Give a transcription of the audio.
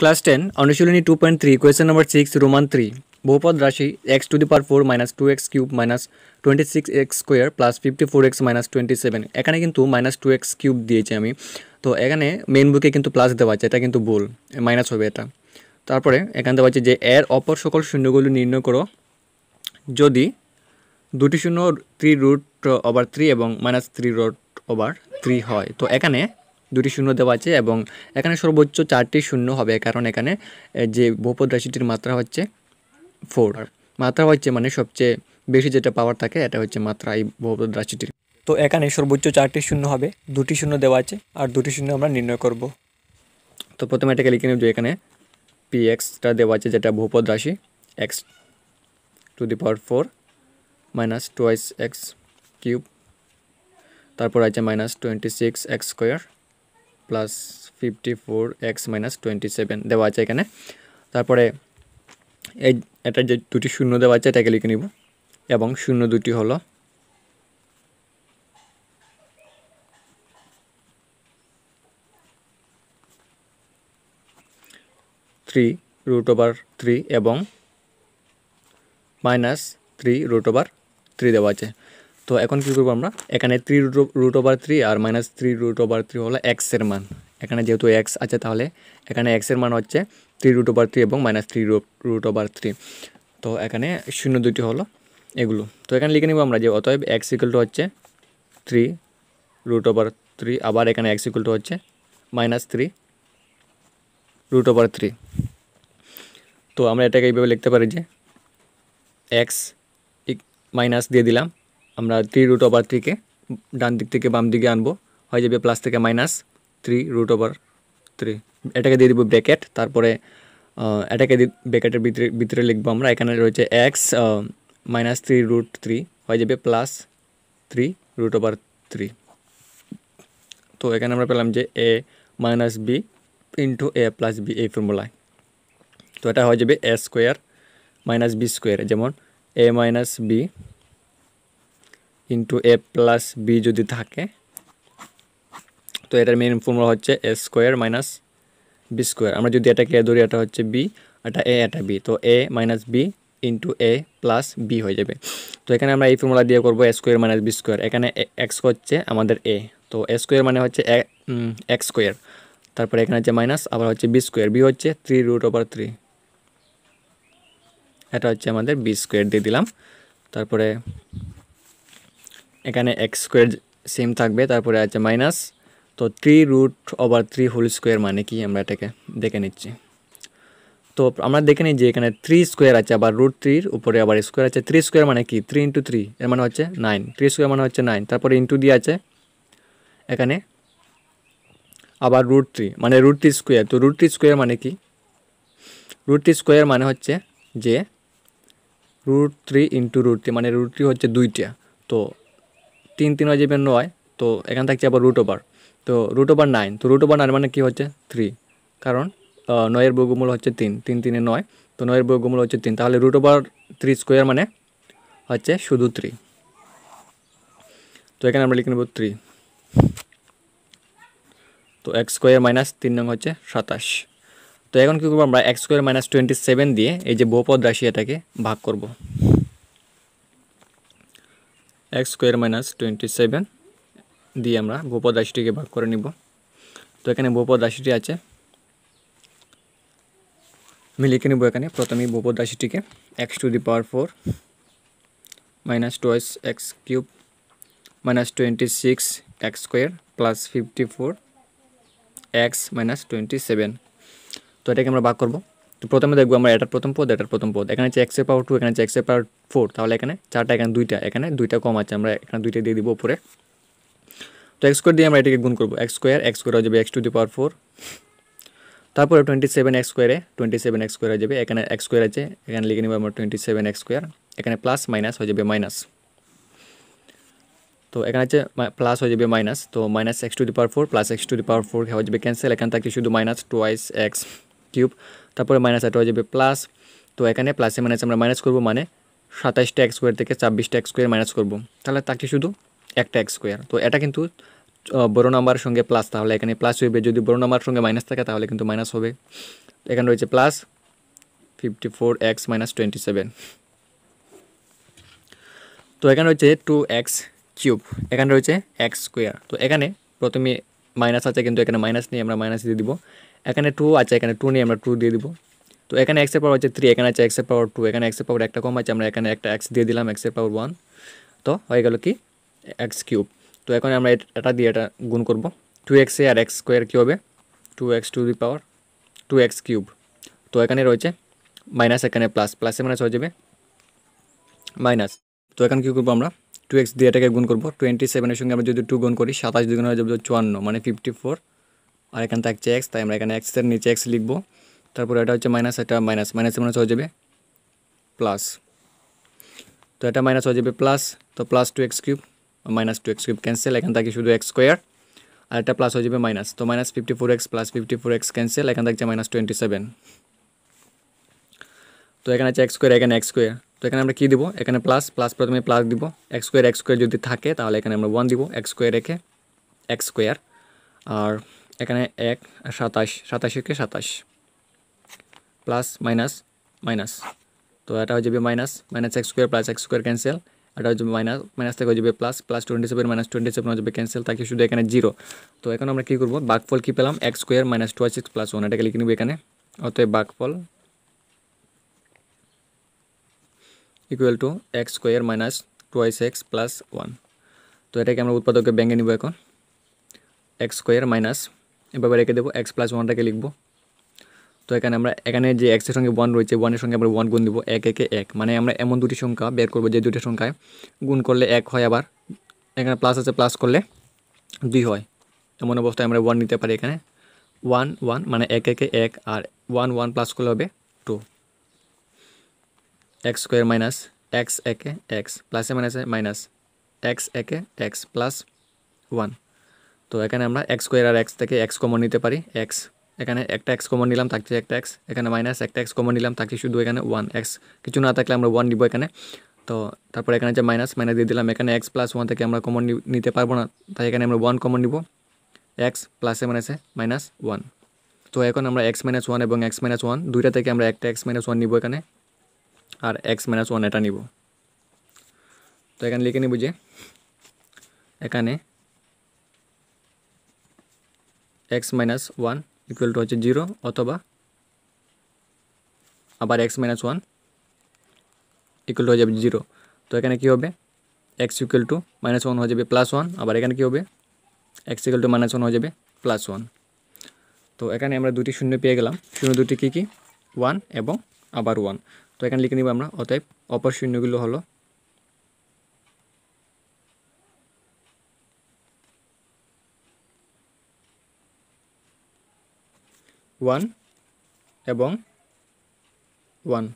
class ten অনুশীলনী two point three question number six roman three বহুপদ রাশি x to the power four minus two x cube minus twenty six x square plus fifty four x minus twenty seven এখানে কিন্তু minus two x cube দিয়েছি আমি তো এখানে main বুকে কিন্তু প্লাস দেওয়া আছে এটা কিন্তু ভুল মাইনাস হবে এটা তারপরে এখানে দেওয়া আছে যে এর অপর সকল শূন্যগুলো নির্ণয় করো যদি দুটি শূন্য থ্রি রুট ওভার থ্রি এবং minus three root over three হয় তো এখানে দুটি শূন্য দেওয়া আছে এবং এখানে সর্বোচ্চ চারটি শূন্য হবে কারণ এখানে যে বহুপদ রাশিটির মাত্রা হচ্ছে ফোর মাত্রা হচ্ছে মানে সবচেয়ে বেশি যেটা পাওয়ার থাকে এটা হচ্ছে মাত্রা এই বহুপদ রাশিটির তো এখানে সর্বোচ্চ চারটি শূন্য হবে দুটি শূন্য দেওয়া আছে আর দুটি শূন্য আমরা নির্ণয় করব তো প্রথমে এটাকে লিখে নেব যে এখানে পি এক্সটা দেওয়া আছে যেটা বহুপদ রাশি x to the power four minus twice x cube তারপর আছে minus twenty six x square plus fifty four x minus twenty seven দেওয়া আছে এখানে তারপরে এই এটা যে দুটি শূন্য দেওয়া আছে এটাকে লিখে নিব এবং শূন্য দুটি হলো থ্রি রুট ওভার থ্রি এবং minus three root over three দেওয়া আছে তো এখন কী করবো আমরা এখানে থ্রি রুট ওভার থ্রি আর minus three root over three হলো এক্সের মান এখানে যেহেতু এক্স আছে তাহলে এখানে এক্সের মান হচ্ছে থ্রি রুট ওভার থ্রি এবং minus three root over three তো এখানে শূন্য দুটি হলো এগুলো তো এখানে লিখে নেব আমরা যে অতএব এক্স ইকুয়াল টু হচ্ছে থ্রি রুট ওভার থ্রি আবার এখানে এক্স ইকুয়াল টু হচ্ছে minus three root over three তো আমরা এটাকে এইভাবে লিখতে পারি যে এক্স মাইনাস দিয়ে দিলাম আমরা থ্রি রুট ওভার থ্রিকে ডান দিক থেকে বাম দিকে আনবো হয়ে যাবে প্লাস থেকে minus three root over three এটাকে দিয়ে দেবো ব্র্যাকেট তারপরে এটাকে ব্র্যাকেটের ভিতরে ভিতরে লিখবো আমরা এখানে রয়েছে x minus three root three হয়ে যাবে plus three root over three তো এখানে আমরা পেলাম যে a minus b into a plus b এই ফর্মুলায় তো এটা হয়ে যাবে a square minus b square যেমন a minus b into a plus b যদি থাকে তো এটার মেন ফর্মুলা হচ্ছে a square minus b square আমরা যদি এটাকে ধরি এটা হচ্ছে বি এটা এ এটা বি তো a minus b into a plus b হয়ে যাবে তো এখানে আমরা এই ফর্মুলা দিয়ে করবো a square minus b square এখানে এক্স হচ্ছে আমাদের এ তো এ স্কোয়ার মানে হচ্ছে এক্স স্কোয়ার তারপরে এখানে হচ্ছে মাইনাস আবার হচ্ছে বি স্কোয়ার বি হচ্ছে থ্রি রুট ওভার থ্রি এটা হচ্ছে আমাদের বি স্কোয়ার দিয়ে দিলাম তারপরে এখানে এক্স স্কোয়ার সেম থাকবে তারপরে আছে মাইনাস তো three root over three whole square মানে কি আমরা এটাকে দেখে নিচ্ছি তো আমরা দেখে নিই যে এখানে থ্রি স্কোয়ার আছে আবার রুট থ্রির উপরে আবার স্কোয়ার আছে থ্রি স্কোয়ার মানে কি থ্রি ইন্টু থ্রি এর মানে হচ্ছে নাইন থ্রি স্কোয়ার মানে হচ্ছে নাইন তারপরে ইন্টু দিয়ে আছে এখানে আবার রুট থ্রি মানে রুট থ্রি স্কোয়ার তো রুট থ্রি স্কোয়ার মানে কি রুট থ্রি স্কোয়ার মানে হচ্ছে যে root three into root three মানে রুট থ্রি হচ্ছে দুইটা তো তিন তিন হয়ে যাবে নয় তো এখান থাকছে আবার রুট ওভার তো রুট ওভার নাইন তো রুট ওভার নাইন মানে কী হচ্ছে থ্রি কারণ নয়ের বর্গমূল হচ্ছে তিন তিন তিনে নয় তো নয়ের বর্গমূল হচ্ছে তিন তাহলে রুট ওভার থ্রি স্কোয়ার মানে হচ্ছে শুধু থ্রি তো এখানে আমরা লিখে নেব থ্রি তো এক্স স্কোয়ার মাইনাস তিন নং হচ্ছে সাতাশ তো এখন কী করবো আমরা x square minus twenty seven দিয়ে এই যে বহুপদ রাশি এটাকে ভাগ করব x square minus twenty seven দিয়ে আমরা ভূপদ রাশিটিকে ভাগ করে নিব তো এখানে ভূপদ রাশিটি আছে আমি লিখে নেব এখানে প্রথমেই ভূপদ রাশিটিকে x to the power four minus twice x cube minus twenty six x square plus fifty four x minus twenty seven তো এটাকে আমরা ভাগ করবো তো প্রথমে দেখবো আমরা এটার প্রথম পদ এটার প্রথম পদ এখানে হচ্ছে এক্সের পাওয়ার টু এখানে হচ্ছে এক্সের পাওয়ার ফোর তাহলে এখানে চারটা এখানে দুইটা এখানে দুইটা কম আছে আমরা এখানে দুইটা দিয়ে দিব উপরে তো এক্স স্কোয়ার দিয়ে আমরা এটাকে গুণ করবো এক্স স্কোয়ার এক্স স্কোয়ার হয়ে যাবে x to the power four তারপরে টোয়েন্টি সেভেন এক্স স্কোয়ারে টোয়েন্টি সেভেন এক্স স্কোয়ার হয়ে যাবে এখানে এক্স স্কোয়ার আছে এখানে লিখে নেবো আমরা টোয়েন্টি সেভেন এক্স স্কোয়ার এখানে প্লাস মাইনাস হয়ে যাবে মাইনাস তো এখানে হচ্ছে প্লাস হয়ে যাবে মাইনাস তো minus x to the power four plus x to the power four হয়ে যাবে ক্যান্সেল এখানে থাকছে শুধু মাইনাস টোয়াইস এক্স কিউব তারপরে মাইনাস এটা হয়ে যাবে প্লাস তো এখানে প্লাসে মাইনাস আমরা মাইনাস করবো মানে সাতাইশটা এক স্কোয়ার থেকে ছাব্বিশটা এক স্কোয়ার মাইনাস করবো তাহলে তাকে শুধু একটা এক স্কোয়ার তো এটা কিন্তু বড় নাম্বারের সঙ্গে প্লাস তাহলে এখানে প্লাস হইবে যদি বড় নাম্বার সঙ্গে মাইনাস থাকে তাহলে কিন্তু মাইনাস হবে এখানে রয়েছে plus fifty four x minus twenty seven তো এখানে রয়েছে টু এক্স কিউব এখানে রয়েছে এক্স স্কোয়ার তো এখানে প্রথমে মাইনাস আছে কিন্তু এখানে মাইনাস নিয়ে আমরা মাইনাস দিয়ে দিব এখানে টু আছে এখানে টু নিয়ে আমরা টু দিয়ে দিব তো এখানে এক্সের পাওয়ার হচ্ছে থ্রি এখানে আছে এক্সের পাওয়ার টু এখানে এক্সের পাওয়ার একটা কম আছে আমরা এখানে একটা এক্স দিয়ে দিলাম এক্সের পাওয়ার ওয়ান তো হয়ে গেল কি এক্স কিউব তো এখন আমরা এটা দিয়ে এটা গুণ করব টু এক্সে আর এক্স স্কোয়ার কী হবে two x to the power two x cube তো এখানে রয়েছে মাইনাস এখানে প্লাস প্লাসে মাইনাস হয়ে যাবে মাইনাস তো এখন কী করবো আমরা টু এক্স দিয়ে এটাকে গুণ করবো টোয়েন্টি সেভেনের সঙ্গে আমরা যদি টু গুণ করি সাতাশ দুগুণ হয়ে যাবে চুয়ান্ন মানে ফিফটি ফোর আর এখানে থাকছে এক্স তাই আমরা এখানে এক্সের নিচে এক্স লিখবো তারপর এটা হচ্ছে মাইনাস এটা মাইনাস মাইনাস মাইনাস হয়ে যাবে প্লাস তো এটা মাইনাস হয়ে যাবে প্লাস তো plus two x cube minus two x cube cancel এখান থাকে শুধু এক্স স্কোয়ার আর এটা প্লাস হয়ে যাবে মাইনাস তো minus fifty four x plus fifty four x cancel এখান থাকছে মাইনাস টোয়েন্টি সেভেন তো এখানে আছে এক্স স্কোয়ার এখানে এক্স স্কোয়ার তো এখানে আমরা কী দিব এখানে প্লাস প্লাস প্রথমে প্লাস দিব এক্স স্কোয়ার এক্স স্কোয়ার যদি থাকে তাহলে এখানে আমরা ওয়ান দিব এক্স স্কোয়ার রেখে এক্স স্কোয়ার আর এখানে এক সাতাশ সাতাশকে সাতাশ প্লাস মাইনাস মাইনাস তো এটা হয়ে যাবে minus minus x square plus x square cancel এটা হয়ে যাবে মাইনাস মাইনাস থেকে হয়ে যাবে plus plus twenty seven minus twenty seven হয়ে যাবে ক্যান্সেল থাকে শুধু এখানে জিরো তো এখন আমরা কী করবো বাঘফল কী পেলাম x square minus two six plus one এটাকে লিখে নেবো এখানে অতএব বাঘফল equal to x square minus twice x plus one তো এটাকে আমরা উৎপাদকে ব্যাঙ্গে নিব এখন এক্স স্কোয়ার মাইনাস এভাবে রেখে দেবো এক্স প্লাস ওয়ানটাকে লিখবো তো এখানে আমরা এখানে যে এক্সের সঙ্গে ওয়ান রয়েছে ওয়ানের সঙ্গে আমরা ওয়ান গুণ দেবো এক একে এক মানে আমরা এমন দুটি সংখ্যা বের করবো যে দুটি সংখ্যায় গুণ করলে এক হয় আবার এখানে প্লাস আছে প্লাস করলে দুই হয় এমন অবস্থায় আমরা ওয়ান নিতে পারি এখানে ওয়ান ওয়ান মানে এক একে এক আর ওয়ান ওয়ান প্লাস করলে হবে two x square minus x একে এক্স প্লাসে মাইনাসে মাইনাস এক্স একে এক্স প্লাস ওয়ান তো এখানে আমরা এক্স স্কোয়ার আর এক্স থেকে এক্স কমন নিতে পারি এক্স এখানে একটা এক্স কমন নিলাম থাকছে একটা এক্স এখানে মাইনাস একটা এক্স কমন নিলাম থাকছে শুধু এখানে ওয়ান এক্স কিছু না থাকলে আমরা ওয়ান নিব এখানে তো তারপরে এখানে যে মাইনাস মাইনাস দিয়ে দিলাম এখানে এক্স প্লাস ওয়ান থেকে আমরা কমন নিতে পারবো না তাই এখানে আমরা ওয়ান কমন নিব এক্স প্লাসে মাইনাসে মাইনাস ওয়ান তো এখন আমরা এক্স মাইনাস ওয়ান এবং এক্স মাইনাস ওয়ান দুইটা থেকে আমরা একটা এক্স মাইনাস ওয়ান নিব এখানে আর এক্স মাইনাস ওয়ান এটা নিব তো এখানে লিখে নিব যে এখানে x minus one equal to হচ্ছে জিরো অথবা আবার x minus one equal to হয়ে যাবে জিরো তো এখানে কী হবে x equal to minus one হয়ে যাবে প্লাস ওয়ান আবার এখানে কী হবে x equal to minus one হয়ে যাবে প্লাস ওয়ান তো এখানে আমরা দুটি শূন্য পেয়ে গেলাম শূন্য দুটি কী কী ওয়ান এবং আবার ওয়ান তো এখানে লিখে নিব আমরা অতএব অপর শূন্যগুলো হলো ওয়ান এবং ওয়ান